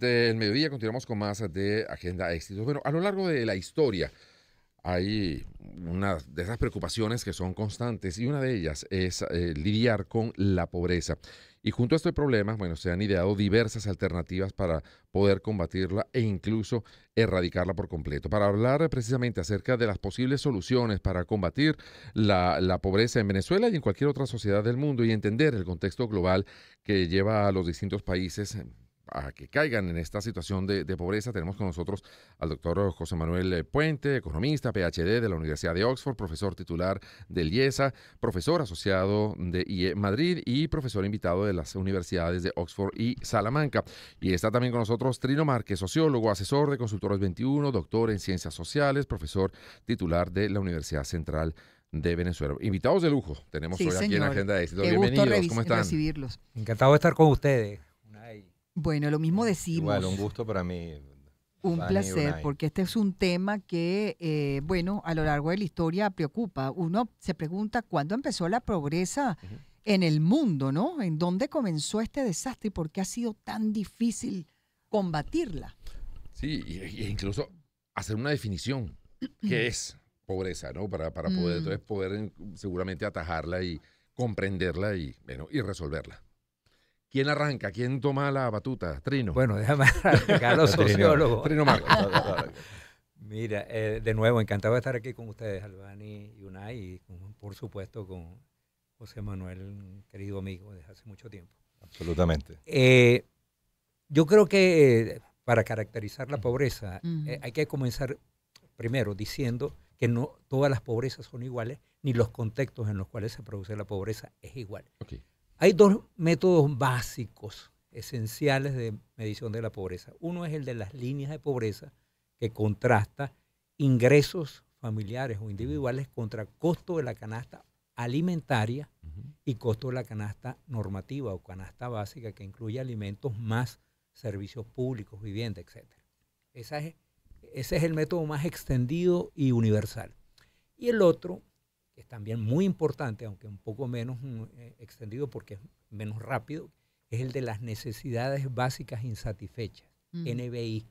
del mediodía continuamos con más de Agenda Éxito. Bueno, a lo largo de la historia hay una de esas preocupaciones que son constantes y una de ellas es eh, lidiar con la pobreza. Y junto a este problema, bueno, se han ideado diversas alternativas para poder combatirla e incluso erradicarla por completo. Para hablar precisamente acerca de las posibles soluciones para combatir la, la, pobreza en Venezuela y en cualquier otra sociedad del mundo y entender el contexto global que lleva a los distintos países a que caigan en esta situación de, pobreza. Tenemos con nosotros al doctor José Manuel eh, Puente, economista, PhD de la Universidad de Oxford, profesor titular del IESA, profesor asociado de IE Madrid y profesor invitado de las universidades de Oxford y Salamanca. Y está también con nosotros Trino Márquez, sociólogo, asesor de Consultores 21, doctor en Ciencias Sociales, profesor titular de la Universidad Central de Venezuela. Invitados de lujo tenemos hoy aquí en la Agenda de Éxito. Bienvenidos, ¿cómo están? Encantado de estar con ustedes. Bueno, lo mismo decimos. Bueno, un gusto para mí. Un placer, porque este es un tema que, eh, bueno, a lo largo de la historia preocupa. Uno se pregunta cuándo empezó la pobreza en el mundo, ¿no? ¿En dónde comenzó este desastre y por qué ha sido tan difícil combatirla? Sí, e incluso hacer una definición. ¿Qué es pobreza, no? Para, poder, mm. entonces, poder eh, seguramente atajarla y comprenderla y, bueno, y resolverla. ¿Quién arranca? ¿Quién toma la batuta? Trino. Bueno, déjame arrancar los sociólogos. Trino, Marcos. Mira, eh, de nuevo, encantado de estar aquí con ustedes, Albani y Unai, y por supuesto con José Manuel, querido amigo desde hace mucho tiempo. Absolutamente. Eh, yo creo que eh, para caracterizar la pobreza hay que comenzar primero diciendo que no todas las pobrezas son iguales, ni los contextos en los cuales se produce la pobreza es igual. Hay dos métodos básicos, esenciales de medición de la pobreza. Uno es el de las líneas de pobreza, que contrasta ingresos familiares o individuales contra costo de la canasta alimentaria y costo de la canasta normativa o canasta básica que incluye alimentos más servicios públicos, vivienda, etc. Esa es, ese es el método más extendido y universal. Y el otro es también muy importante, aunque un poco menos mm, eh, extendido porque es menos rápido, es el de las necesidades básicas insatisfechas, mm. NBI,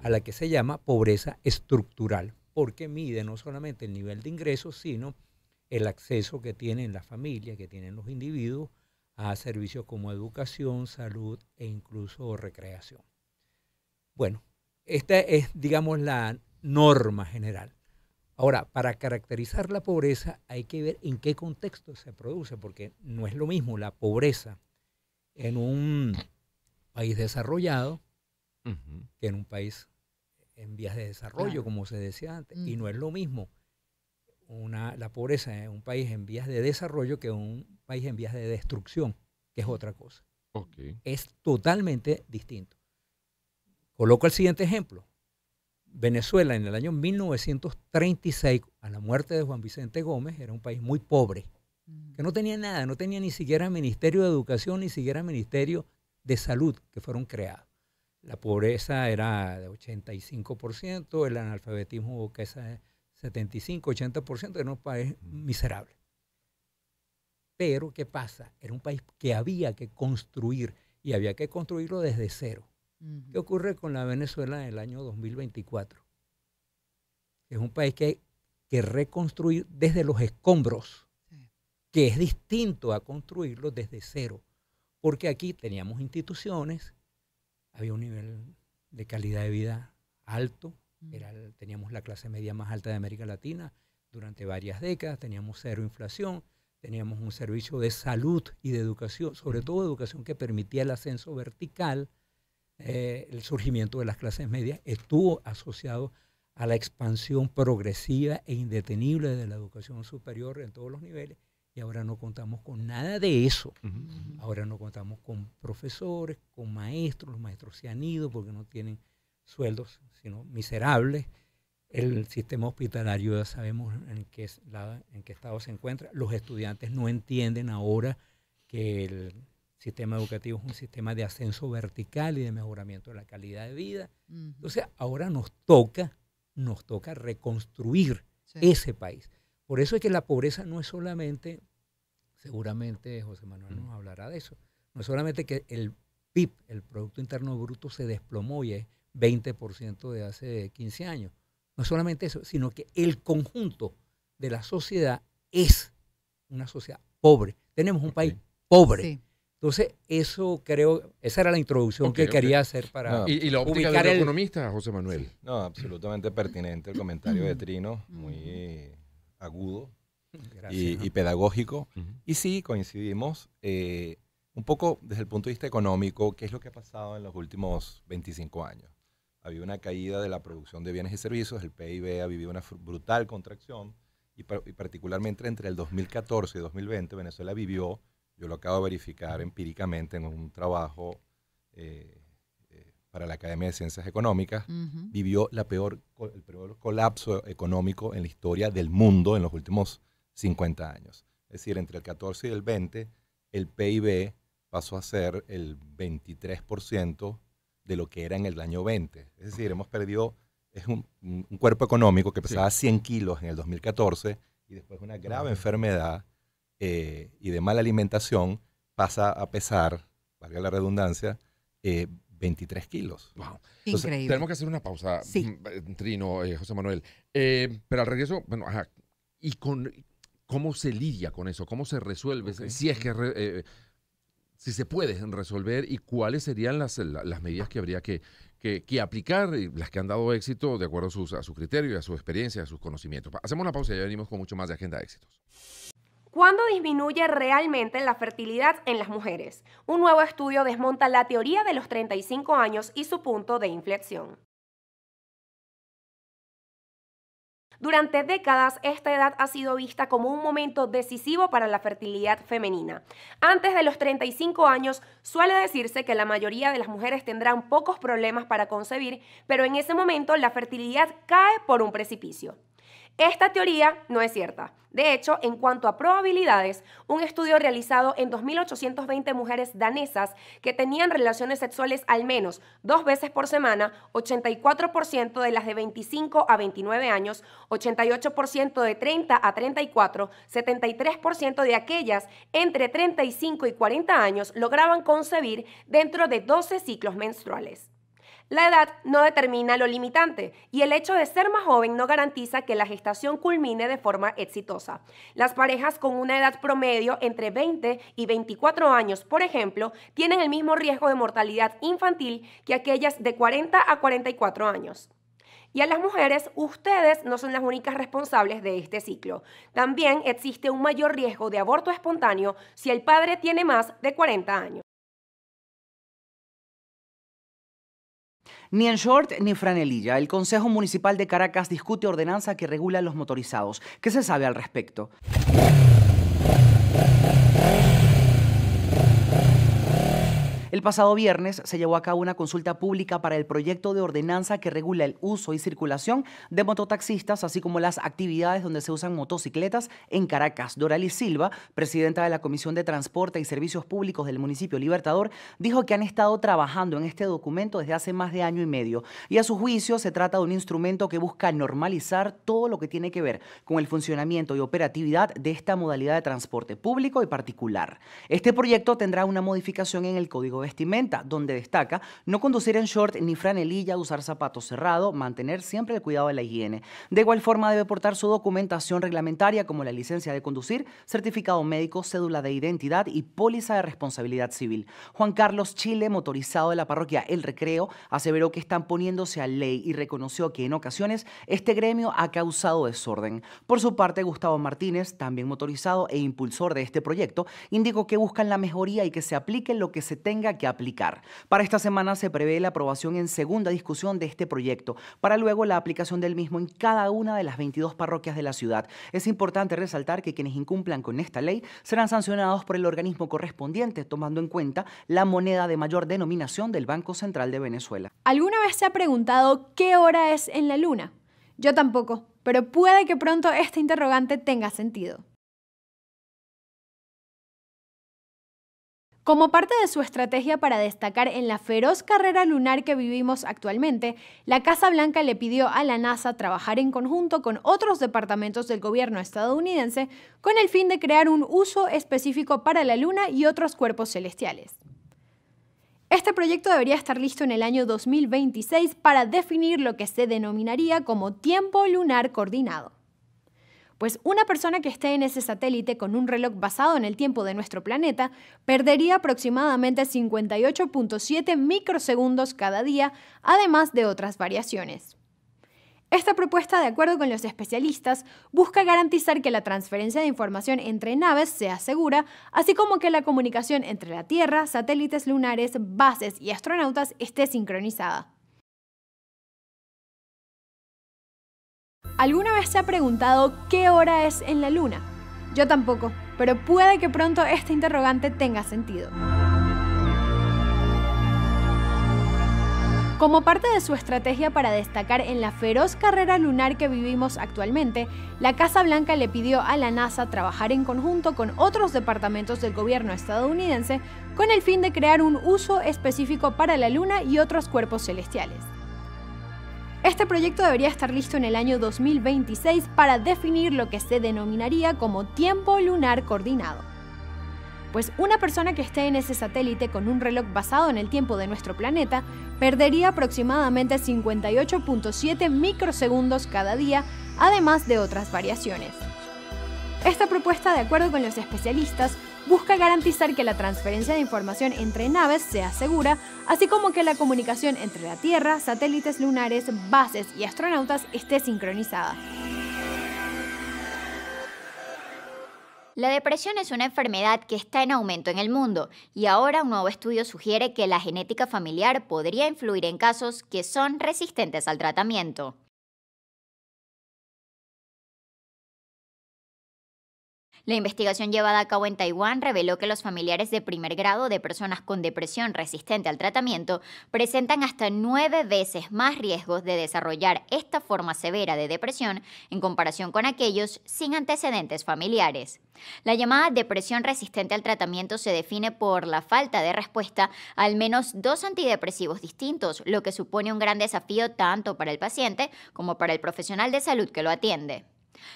a la que se llama pobreza estructural, porque mide no solamente el nivel de ingresos, sino el acceso que tienen las familias, que tienen los individuos a servicios como educación, salud e incluso recreación. Bueno, esta es, digamos, la norma general. Ahora, para caracterizar la pobreza hay que ver en qué contexto se produce, porque no es lo mismo la pobreza en un país desarrollado que en un país en vías de desarrollo, como se decía antes. Y mm. no es lo mismo la pobreza en un país en vías de desarrollo que un país en vías de destrucción, que es mm. otra cosa. Es totalmente distinto. Coloco el siguiente ejemplo. Venezuela en el año 1936, a la muerte de Juan Vicente Gómez, era un país muy pobre, mm. que no tenía nada, no tenía ni siquiera Ministerio de Educación, ni siquiera Ministerio de Salud, que fueron creados. La pobreza era de 85%, el analfabetismo que es 75, 80%, era un país mm. miserable. Pero, ¿qué pasa? Era un país que había que construir y había que construirlo desde cero. ¿Qué ocurre con la Venezuela en el año 2024? Es un país que hay que reconstruir desde los escombros, que es distinto a construirlo desde cero, porque aquí teníamos instituciones, había un nivel de calidad de vida alto, teníamos la clase media más alta de América Latina durante varias décadas, teníamos cero inflación, teníamos un servicio de salud y de educación, sobre todo educación que permitía el ascenso vertical eh, el surgimiento de las clases medias estuvo asociado a la expansión progresiva e indetenible de la educación superior en todos los niveles y ahora no contamos con nada de eso. Ahora no contamos con profesores, con maestros, los maestros se han ido porque no tienen sueldos, sino miserables. El sistema hospitalario ya sabemos en qué, en qué estado se encuentra. Los estudiantes no entienden ahora que el sistema educativo es un sistema de ascenso vertical y de mejoramiento de la calidad de vida. Entonces, ahora nos toca, nos toca reconstruir ese país. Por eso es que la pobreza no es solamente, seguramente José Manuel nos mm. hablará de eso, no es solamente que el PIB, el Producto Interno Bruto, se desplomó y es 20% de hace 15 años. No es solamente eso, sino que el conjunto de la sociedad es una sociedad pobre. Tenemos un país pobre. Entonces, eso creo, esa era la introducción que quería hacer para. No. ¿Y, economista, José Manuel. No, absolutamente pertinente el comentario de Trino, muy mm. agudo y, pedagógico. Y sí, coincidimos eh, un poco desde el punto de vista económico, qué es lo que ha pasado en los últimos 25 años. Había una caída de la producción de bienes y servicios, el PIB ha vivido una brutal contracción y particularmente entre el 2014 y 2020 Venezuela vivió yo lo acabo de verificar empíricamente en un trabajo eh, eh, para la Academia de Ciencias Económicas. Vivió la peor, el peor colapso económico en la historia del mundo en los últimos 50 años. Es decir, entre el 14 y el 20, el PIB pasó a ser el 23% de lo que era en el año 20. Es decir, hemos perdido, es un, cuerpo económico que pesaba 100 kilos en el 2014 y después una grave enfermedad eh, y de mala alimentación pasa a pesar, valga la redundancia, 23 eh, kilos. Wow. Tenemos que hacer una pausa, mm, eh, Trino, José Manuel. pero al regreso, bueno, y con cómo se lidia con eso, cómo se resuelve, si es que si se puede resolver y cuáles serían las, las medidas que habría que, aplicar y las que han dado éxito de acuerdo a, sus, a su criterio, a su experiencia, a sus conocimientos. Hacemos una pausa y ya venimos con mucho más de Agenda de Éxitos. ¿Cuándo disminuye realmente la fertilidad en las mujeres? Un nuevo estudio desmonta la teoría de los 35 años y su punto de inflexión. Durante décadas, esta edad ha sido vista como un momento decisivo para la fertilidad femenina. Antes de los 35 años, suele decirse que la mayoría de las mujeres tendrán pocos problemas para concebir, pero en ese momento la fertilidad cae por un precipicio. Esta teoría no es cierta. De hecho, en cuanto a probabilidades, un estudio realizado en 2.820 mujeres danesas que tenían relaciones sexuales al menos dos veces por semana, 84% de las de 25 a 29 años, 88% de 30 a 34, 73% de aquellas entre 35 y 40 años lograban concebir dentro de 12 ciclos menstruales. La edad no determina lo limitante y el hecho de ser más joven no garantiza que la gestación culmine de forma exitosa. Las parejas con una edad promedio entre 20 y 24 años, por ejemplo, tienen el mismo riesgo de mortalidad infantil que aquellas de 40 a 44 años. Y a las mujeres, ustedes no son las únicas responsables de este ciclo. También existe un mayor riesgo de aborto espontáneo si el padre tiene más de 40 años. Ni en short ni franelilla, el Consejo Municipal de Caracas discute ordenanza que regula los motorizados. ¿Qué se sabe al respecto? El pasado viernes se llevó a cabo una consulta pública para el proyecto de ordenanza que regula el uso y circulación de mototaxistas, así como las actividades donde se usan motocicletas en Caracas. Dorali Silva, presidenta de la Comisión de Transporte y Servicios Públicos del municipio Libertador, dijo que han estado trabajando en este documento desde hace más de año y medio y a su juicio se trata de un instrumento que busca normalizar todo lo que tiene que ver con el funcionamiento y operatividad de esta modalidad de transporte público y particular. Este proyecto tendrá una modificación en el Código vestimenta, donde destaca no conducir en short ni franelilla, usar zapatos cerrados, mantener siempre el cuidado de la higiene. De igual forma debe portar su documentación reglamentaria como la licencia de conducir, certificado médico, cédula de identidad y póliza de responsabilidad civil. Juan Carlos Chile, motorizado de la parroquia El Recreo, aseveró que están poniéndose a ley y reconoció que en ocasiones este gremio ha causado desorden. Por su parte, Gustavo Martínez, también motorizado e impulsor de este proyecto, indicó que buscan la mejoría y que se aplique lo que se tenga que aplicar. Para esta semana se prevé la aprobación en segunda discusión de este proyecto, para luego la aplicación del mismo en cada una de las 22 parroquias de la ciudad. Es importante resaltar que quienes incumplan con esta ley serán sancionados por el organismo correspondiente, tomando en cuenta la moneda de mayor denominación del Banco Central de Venezuela. ¿Alguna vez se ha preguntado qué hora es en la luna? Yo tampoco, pero puede que pronto este interrogante tenga sentido. Como parte de su estrategia para destacar en la feroz carrera lunar que vivimos actualmente, la Casa Blanca le pidió a la NASA trabajar en conjunto con otros departamentos del gobierno estadounidense con el fin de crear un uso específico para la Luna y otros cuerpos celestiales. Este proyecto debería estar listo en el año 2026 para definir lo que se denominaría como tiempo lunar coordinado. Pues una persona que esté en ese satélite con un reloj basado en el tiempo de nuestro planeta perdería aproximadamente 58.7 microsegundos cada día, además de otras variaciones. Esta propuesta, de acuerdo con los especialistas, busca garantizar que la transferencia de información entre naves sea segura, así como que la comunicación entre la Tierra, satélites lunares, bases y astronautas esté sincronizada. ¿Alguna vez se ha preguntado qué hora es en la luna? Yo tampoco, pero puede que pronto este interrogante tenga sentido. Como parte de su estrategia para destacar en la feroz carrera lunar que vivimos actualmente, la Casa Blanca le pidió a la NASA trabajar en conjunto con otros departamentos del gobierno estadounidense con el fin de crear un uso específico para la Luna y otros cuerpos celestiales. Este proyecto debería estar listo en el año 2026 para definir lo que se denominaría como tiempo lunar coordinado. Pues una persona que esté en ese satélite con un reloj basado en el tiempo de nuestro planeta perdería aproximadamente 58.7 microsegundos cada día, además de otras variaciones. Esta propuesta, de acuerdo con los especialistas, busca garantizar que la transferencia de información entre naves sea segura, así como que la comunicación entre la Tierra, satélites lunares, bases y astronautas esté sincronizada. La depresión es una enfermedad que está en aumento en el mundo y ahora un nuevo estudio sugiere que la genética familiar podría influir en casos que son resistentes al tratamiento. La investigación llevada a cabo en Taiwán reveló que los familiares de primer grado de personas con depresión resistente al tratamiento presentan hasta nueve veces más riesgos de desarrollar esta forma severa de depresión en comparación con aquellos sin antecedentes familiares. La llamada depresión resistente al tratamiento se define por la falta de respuesta a al menos dos antidepresivos distintos, lo que supone un gran desafío tanto para el paciente como para el profesional de salud que lo atiende.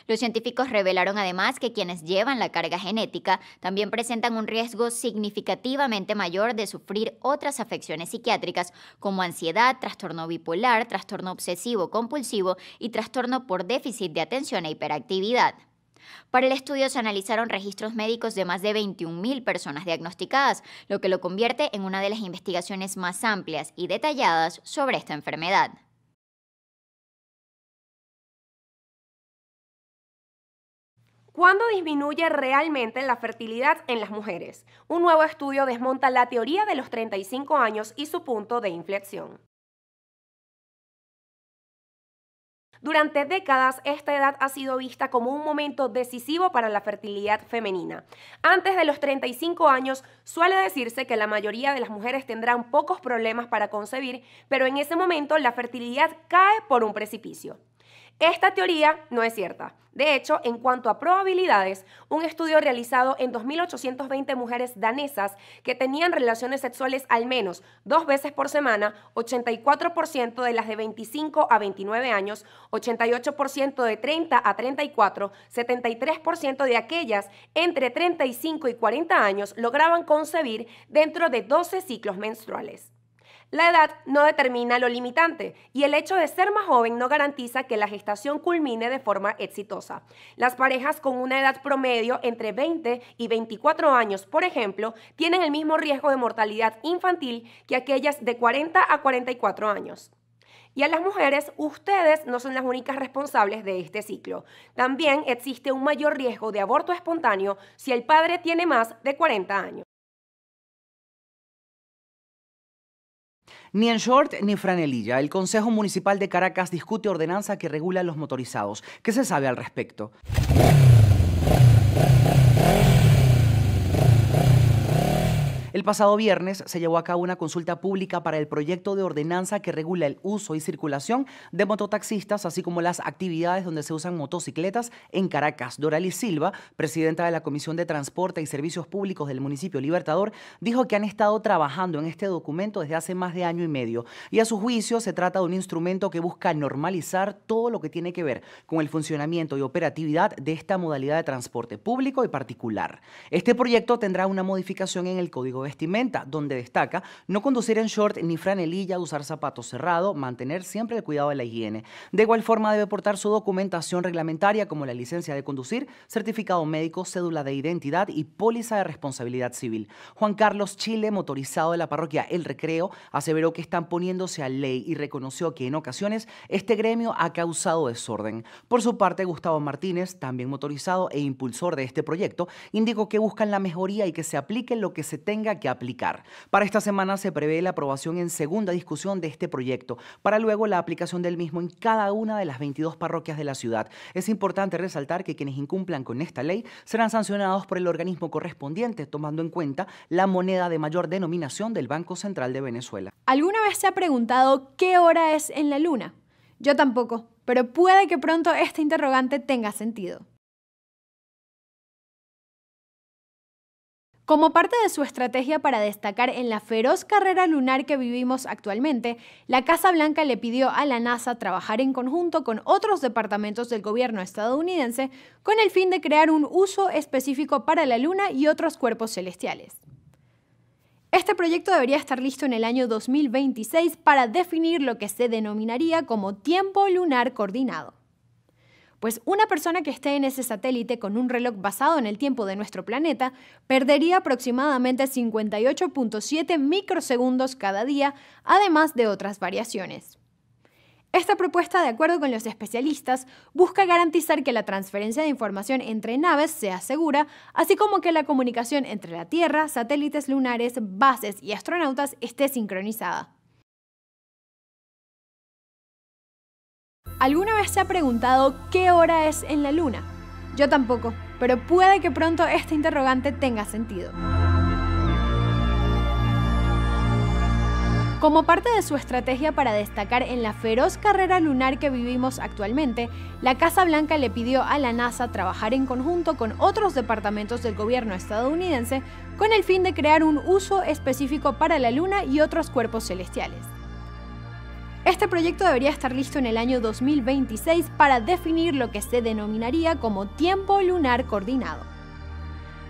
Los científicos revelaron además que quienes llevan la carga genética también presentan un riesgo significativamente mayor de sufrir otras afecciones psiquiátricas como ansiedad, trastorno bipolar, trastorno obsesivo compulsivo y trastorno por déficit de atención e hiperactividad. Para el estudio se analizaron registros médicos de más de 21.000 personas diagnosticadas, lo que lo convierte en una de las investigaciones más amplias y detalladas sobre esta enfermedad. ¿Cuándo disminuye realmente la fertilidad en las mujeres? Un nuevo estudio desmonta la teoría de los 35 años y su punto de inflexión. Durante décadas, esta edad ha sido vista como un momento decisivo para la fertilidad femenina. Antes de los 35 años, suele decirse que la mayoría de las mujeres tendrán pocos problemas para concebir, pero en ese momento la fertilidad cae por un precipicio. Esta teoría no es cierta. De hecho, en cuanto a probabilidades, un estudio realizado en 2.820 mujeres danesas que tenían relaciones sexuales al menos dos veces por semana, 84% de las de 25 a 29 años, 88% de 30 a 34, 73% de aquellas entre 35 y 40 años lograban concebir dentro de 12 ciclos menstruales. La edad no determina lo limitante y el hecho de ser más joven no garantiza que la gestación culmine de forma exitosa. Las parejas con una edad promedio entre 20 y 24 años, por ejemplo, tienen el mismo riesgo de mortalidad infantil que aquellas de 40 a 44 años. Y a las mujeres, ustedes no son las únicas responsables de este ciclo. También existe un mayor riesgo de aborto espontáneo si el padre tiene más de 40 años. Ni en short ni franelilla, el Consejo Municipal de Caracas discute ordenanza que regula los motorizados. ¿Qué se sabe al respecto? El pasado viernes se llevó a cabo una consulta pública para el proyecto de ordenanza que regula el uso y circulación de mototaxistas, así como las actividades donde se usan motocicletas en Caracas. Dorali Silva, presidenta de la Comisión de Transporte y Servicios Públicos del municipio Libertador, dijo que han estado trabajando en este documento desde hace más de año y medio y a su juicio se trata de un instrumento que busca normalizar todo lo que tiene que ver con el funcionamiento y operatividad de esta modalidad de transporte público y particular. Este proyecto tendrá una modificación en el Código vestimenta, donde destaca no conducir en short ni franelilla, usar zapatos cerrados, mantener siempre el cuidado de la higiene. De igual forma debe portar su documentación reglamentaria como la licencia de conducir, certificado médico, cédula de identidad y póliza de responsabilidad civil. Juan Carlos Chile, motorizado de la parroquia El Recreo, aseveró que están poniéndose a ley y reconoció que en ocasiones este gremio ha causado desorden. Por su parte, Gustavo Martínez, también motorizado e impulsor de este proyecto, indicó que buscan la mejoría y que se aplique lo que se tenga que aplicar. Para esta semana se prevé la aprobación en segunda discusión de este proyecto, para luego la aplicación del mismo en cada una de las 22 parroquias de la ciudad. Es importante resaltar que quienes incumplan con esta ley serán sancionados por el organismo correspondiente, tomando en cuenta la moneda de mayor denominación del Banco Central de Venezuela. ¿Alguna vez se ha preguntado qué hora es en la luna? Yo tampoco, pero puede que pronto este interrogante tenga sentido. Como parte de su estrategia para destacar en la feroz carrera lunar que vivimos actualmente, la Casa Blanca le pidió a la NASA trabajar en conjunto con otros departamentos del gobierno estadounidense con el fin de crear un uso específico para la Luna y otros cuerpos celestiales. Este proyecto debería estar listo en el año 2026 para definir lo que se denominaría como tiempo lunar coordinado. Pues una persona que esté en ese satélite con un reloj basado en el tiempo de nuestro planeta perdería aproximadamente 58.7 microsegundos cada día, además de otras variaciones. Esta propuesta, de acuerdo con los especialistas, busca garantizar que la transferencia de información entre naves sea segura, así como que la comunicación entre la Tierra, satélites lunares, bases y astronautas esté sincronizada. ¿Alguna vez se ha preguntado qué hora es en la luna? Yo tampoco, pero puede que pronto este interrogante tenga sentido. Como parte de su estrategia para destacar en la feroz carrera lunar que vivimos actualmente, la Casa Blanca le pidió a la NASA trabajar en conjunto con otros departamentos del gobierno estadounidense con el fin de crear un uso específico para la Luna y otros cuerpos celestiales. Este proyecto debería estar listo en el año 2026 para definir lo que se denominaría como tiempo lunar coordinado.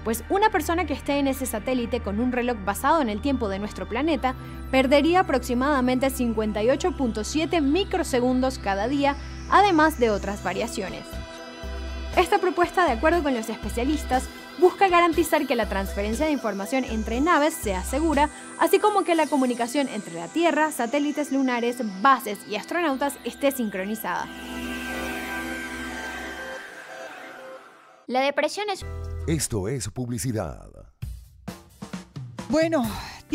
Pues una persona que esté en ese satélite con un reloj basado en el tiempo de nuestro planeta perdería aproximadamente 58.7 microsegundos cada día, además de otras variaciones. Esta propuesta, de acuerdo con los especialistas, busca garantizar que la transferencia de información entre naves sea segura, así como que la comunicación entre la Tierra, satélites lunares, bases y astronautas esté sincronizada. La depresión es... Esto es publicidad. Bueno,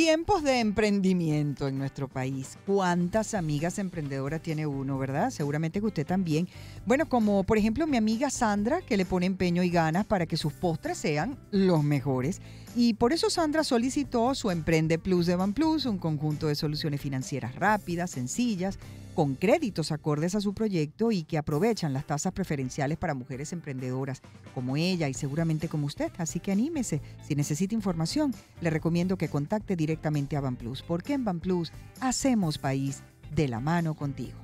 Tiempos de emprendimiento en nuestro país. ¿Cuántas amigas emprendedoras tiene uno, verdad? Seguramente que usted también. Bueno, como por ejemplo mi amiga Sandra, que le pone empeño y ganas para que sus postres sean los mejores. Y por eso Sandra solicitó su Emprende Plus de Van Plus, un conjunto de soluciones financieras rápidas, sencillas con créditos acordes a su proyecto y que aprovechan las tasas preferenciales para mujeres emprendedoras como ella y seguramente como usted. Así que anímese. Si necesita información, le recomiendo que contacte directamente a Banplus, porque en Banplus hacemos país de la mano contigo.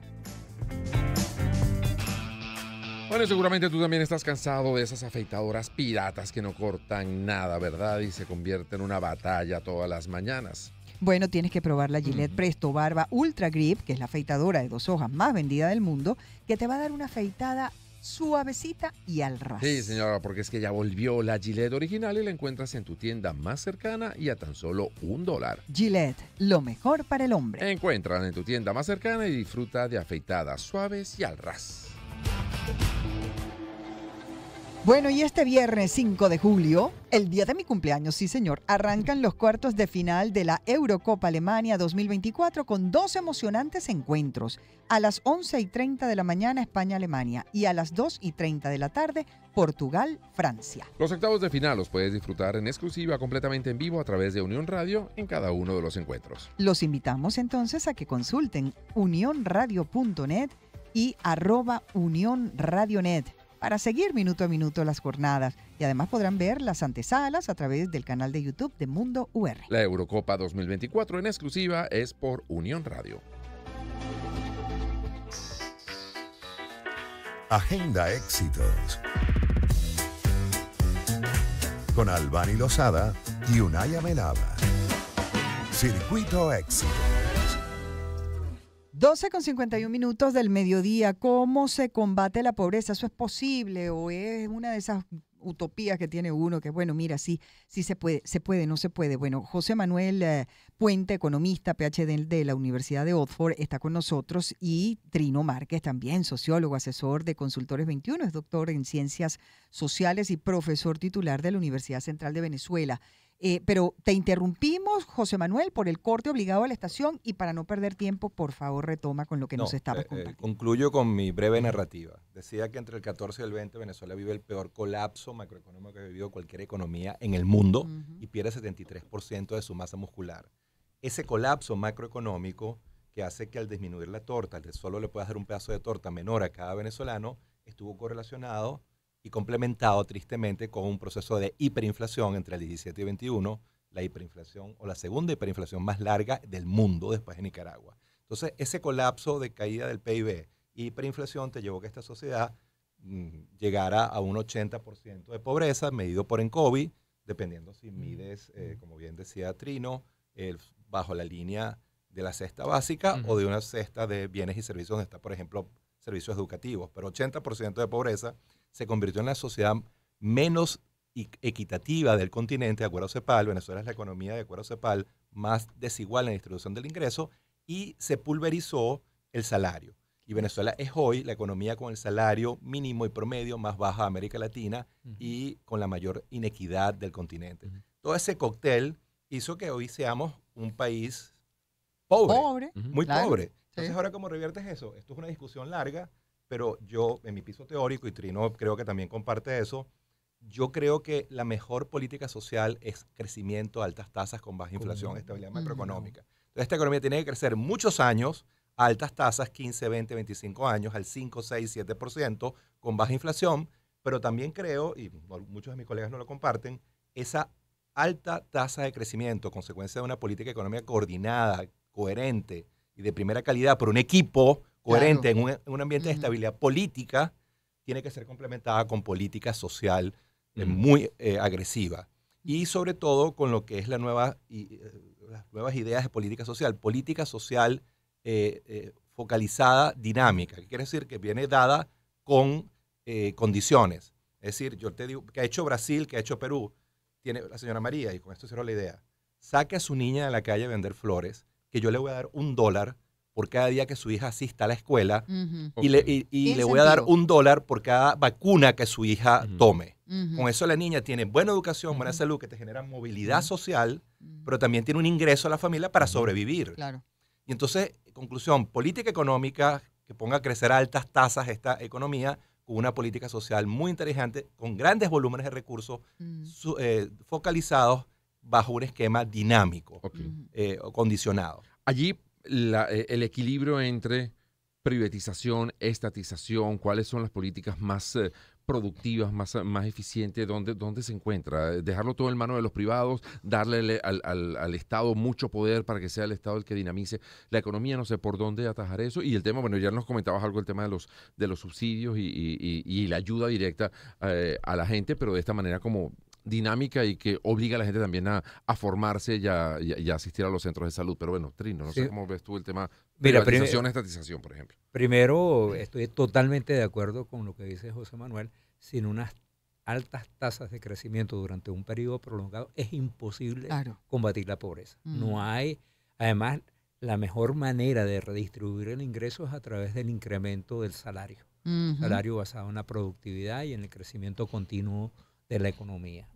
Bueno, seguramente tú también estás cansado de esas afeitadoras piratas que no cortan nada, ¿verdad? Y se convierte en una batalla todas las mañanas. Bueno, tienes que probar la Gillette Presto Barba Ultra Grip, que es la afeitadora de dos hojas más vendida del mundo, que te va a dar una afeitada suavecita y al ras. Sí, señora, porque es que ya volvió la Gillette original y la encuentras en tu tienda más cercana y a tan solo un dólar. Gillette, lo mejor para el hombre. Encuentran en tu tienda más cercana y disfruta de afeitadas suaves y al ras. Bueno, y este viernes 5 de julio, el día de mi cumpleaños, sí señor, arrancan los cuartos de final de la Eurocopa Alemania 2024 con dos emocionantes encuentros. A las 11 y 30 de la mañana España-Alemania y a las 2 y 30 de la tarde Portugal-Francia. Los octavos de final los puedes disfrutar en exclusiva completamente en vivo a través de Unión Radio en cada uno de los encuentros. Los invitamos entonces a que consulten unionradio.net y arroba unionradionet para seguir minuto a minuto las jornadas y además podrán ver las antesalas a través del canal de YouTube de Mundo UR. La Eurocopa 2024 en exclusiva es por Unión Radio. Agenda Éxitos. Con Albani Lozada y Unaya Melaba. Circuito Éxito. 12 con 51 minutos del mediodía, ¿cómo se combate la pobreza? ¿Eso es posible o es una de esas utopías que tiene uno que, bueno, mira, sí, sí se puede, se puede, no se puede? Bueno, José Manuel eh, Puente, economista, PhD de la Universidad de Oxford, está con nosotros y Trino Márquez también, sociólogo, asesor de Consultores 21, es doctor en Ciencias Sociales y profesor titular de la Universidad Central de Venezuela. Eh, pero te interrumpimos, José Manuel, por el corte obligado a la estación y para no perder tiempo, por favor, retoma con lo que nos estabas eh, eh, contando. concluyo con mi breve narrativa. Decía que entre el 14 y el 20 Venezuela vive el peor colapso macroeconómico que ha vivido cualquier economía en el mundo y pierde 73% de su masa muscular. Ese colapso macroeconómico que hace que al disminuir la torta, al solo le puedas dar un pedazo de torta menor a cada venezolano, estuvo correlacionado y complementado tristemente con un proceso de hiperinflación entre el 17 y el 21, la hiperinflación o la segunda hiperinflación más larga del mundo después de Nicaragua. Entonces, ese colapso de caída del PIB y hiperinflación te llevó a que esta sociedad mm, llegara a un 80% de pobreza medido por en COVID, dependiendo si mides, eh, como bien decía Trino, bajo la línea de la cesta básica o de una cesta de bienes y servicios donde está, por ejemplo, servicios educativos, pero 80% de pobreza se convirtió en la sociedad menos equitativa del continente, de acuerdo a CEPAL. Venezuela es la economía, de acuerdo a CEPAL, más desigual en la distribución del ingreso y se pulverizó el salario. Y Venezuela es hoy la economía con el salario mínimo y promedio más baja de América Latina y con la mayor inequidad del continente. Todo ese cóctel hizo que hoy seamos un país pobre, muy pobre. Entonces, ahora, ¿cómo reviertes eso? Esto es una discusión larga pero yo en mi piso teórico, y Trino creo que también comparte eso, yo creo que la mejor política social es crecimiento, altas tasas con baja inflación, estabilidad macroeconómica. Entonces esta economía tiene que crecer muchos años, altas tasas, 15, 20, 25 años, al 5, 6, 7%, con baja inflación, pero también creo, y muchos de mis colegas no lo comparten, esa alta tasa de crecimiento, consecuencia de una política económica coordinada, coherente y de primera calidad por un equipo coherente en, un, ambiente de estabilidad política, tiene que ser complementada con política social eh, muy eh, agresiva. Y sobre todo con lo que es la nueva, y, eh, las nuevas ideas de política social. Política social focalizada, dinámica, que quiere decir que viene dada con condiciones. Es decir, yo te digo, que ha hecho Brasil, que ha hecho Perú? Tiene la señora María, y con esto cierro la idea, saque a su niña de la calle a vender flores, que yo le voy a dar un dólar por cada día que su hija asista a la escuela y, le, voy a dar un dólar por cada vacuna que su hija tome. Con eso la niña tiene buena educación, buena salud, que te genera movilidad social, pero también tiene un ingreso a la familia para sobrevivir. Y entonces, conclusión, política económica que ponga a crecer a altas tasas esta economía con una política social muy inteligente, con grandes volúmenes de recursos eh, focalizados bajo un esquema dinámico, eh, o condicionado. Allí eh, el equilibrio entre privatización, estatización, cuáles son las políticas más eh, productivas, más, eh, más eficientes, ¿dónde, se encuentra? ¿Dejarlo todo en manos de los privados? ¿Darle al, Estado mucho poder para que sea el Estado el que dinamice la economía? No sé por dónde atajar eso. Y el tema, bueno, ya nos comentabas algo el tema de los, de los subsidios y, la ayuda directa a la gente, pero de esta manera como dinámica y que obliga a la gente también a, formarse y a, asistir a los centros de salud. Pero bueno, Trino, no sé cómo ves tú el tema la privatización, de estatización, por ejemplo. Primero, estoy totalmente de acuerdo con lo que dice José Manuel. Sin unas altas tasas de crecimiento durante un periodo prolongado es imposible combatir la pobreza. Mm. No hay, además, la mejor manera de redistribuir el ingreso es a través del incremento del salario. Salario basado en la productividad y en el crecimiento continuo de la economía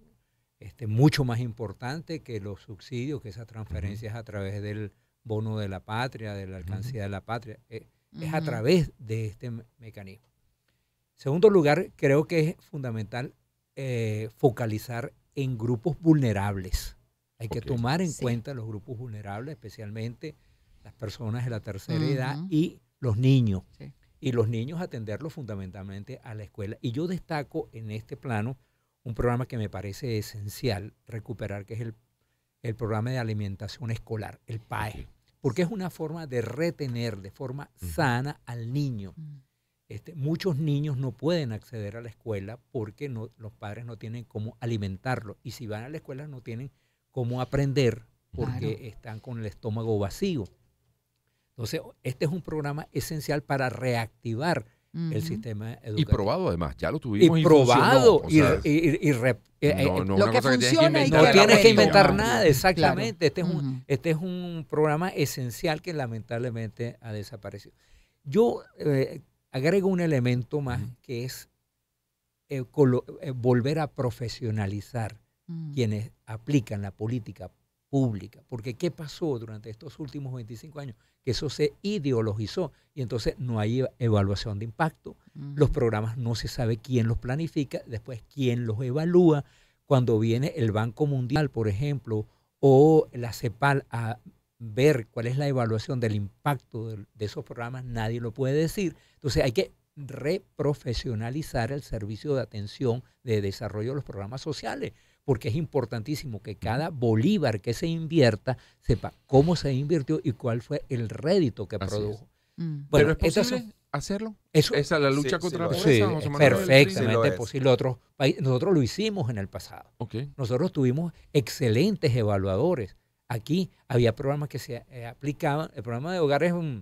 este, mucho más importante que los subsidios, que esas transferencias a través del bono de la patria, de la alcancía de la patria. Eh, es, a través de este mecanismo. mecanismo. Segundo lugar, creo que es fundamental eh, focalizar en grupos vulnerables. Hay que tomar en cuenta los grupos vulnerables, especialmente las personas de la tercera edad y los niños. Y los niños atenderlos fundamentalmente a la escuela. Y yo destaco en este plano un programa que me parece esencial recuperar, que es el, programa de alimentación escolar, el PAE, porque es una forma de retener de forma sana al niño. Mm. Este, muchos niños no pueden acceder a la escuela porque los padres no tienen cómo alimentarlo Y si van a la escuela no tienen cómo aprender porque están con el estómago vacío. Entonces, este es un programa esencial para reactivar el sistema educativo. Y probado además, ya lo tuvimos. Y, probado y, no, lo que funciona no tienes que pues, inventar nada, exactamente. Este, es un, este es un programa esencial que lamentablemente ha desaparecido. Yo eh, agrego un elemento más que es eh, eh, volver a profesionalizar quienes aplican la política pública. Porque ¿qué pasó durante estos últimos 25 años? Que eso se ideologizó y entonces no hay evaluación de impacto. Los programas no se sabe quién los planifica, después quién los evalúa. Cuando viene el Banco Mundial, por ejemplo, o la CEPAL a ver cuál es la evaluación del impacto de esos programas, nadie lo puede decir. Entonces hay que reprofesionalizar el servicio de atención de desarrollo de los programas sociales porque es importantísimo que cada bolívar que se invierta sepa cómo se invirtió y cuál fue el rédito que produjo. Mm. Bueno, ¿Pero es posible hacerlo? Eso, ¿Esa la lucha contra la pobreza? perfectamente posible. nosotros lo hicimos en el pasado. Nosotros tuvimos excelentes evaluadores. Aquí había programas que se eh, aplicaban. El programa de hogares mm,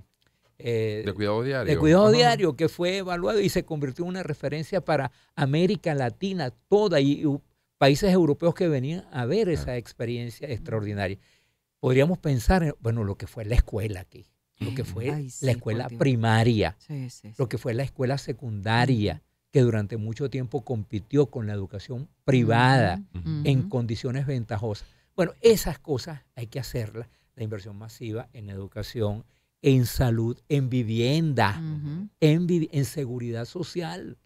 eh, de cuidado diario. De cuidado diario que fue evaluado y se convirtió en una referencia para América Latina toda y países europeos que venían a ver esa experiencia extraordinaria. Podríamos pensar, bueno, lo que fue la escuela aquí, lo que fue la escuela primaria, lo que fue la escuela secundaria, que durante mucho tiempo compitió con la educación privada en condiciones ventajosas. Bueno, esas cosas hay que hacerlas, la inversión masiva en educación, en salud, en vivienda, en seguridad social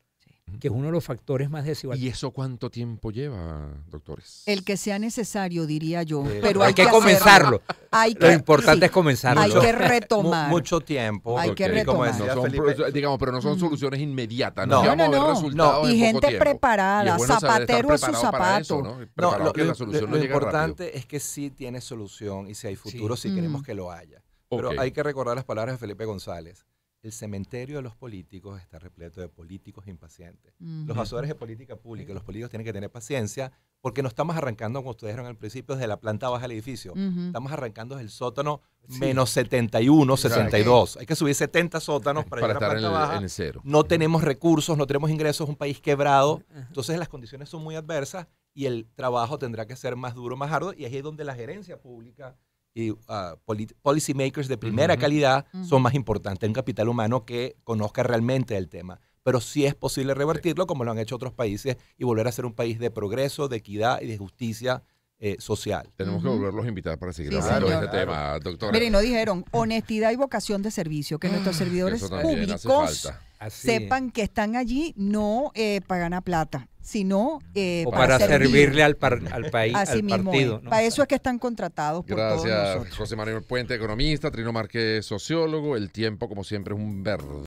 que es uno de los factores más desiguales. ¿Y eso cuánto tiempo lleva, doctores? El que sea necesario, diría yo. pero hay, que, comenzarlo. Hay lo importante es comenzarlo. Hay que retomar. mucho tiempo. Hay que retomar. digamos, pero no son soluciones inmediatas. No, no, no. Y gente preparada, zapatero es su zapato. ¿no? lo, importante es que sí tiene solución y si hay futuro, sí, queremos mm. que lo haya. Pero hay que recordar las palabras de Felipe González el cementerio de los políticos está repleto de políticos impacientes. Los asesores de política pública, los políticos tienen que tener paciencia porque no estamos arrancando, como ustedes dijeron al principio, desde la planta baja del edificio. Estamos arrancando desde el sótano menos 71, 62. Hay que subir 70 sótanos para, llegar a la planta en baja. cero. No tenemos recursos, no tenemos ingresos, es un país quebrado. Entonces las condiciones son muy adversas y el trabajo tendrá que ser más duro, más arduo. Y ahí es donde la gerencia pública y uh, ah, policy makers de primera calidad son más importantes, un capital humano que conozca realmente el tema. Pero sí es posible revertirlo como lo han hecho otros países y volver a ser un país de progreso, de equidad y de justicia eh, social. Tenemos que volverlos a invitar para seguir hablando de este tema, doctora. Miren, no dijeron honestidad y vocación de servicio, que nuestros mm. servidores públicos sepan que están allí no eh, para ganar plata, sino eh, para, servirle al, al país, al partido. Para eso es que están contratados. Por Gracias, José Manuel Puente, economista, Trino Márquez, sociólogo. El tiempo, como siempre, es un verde.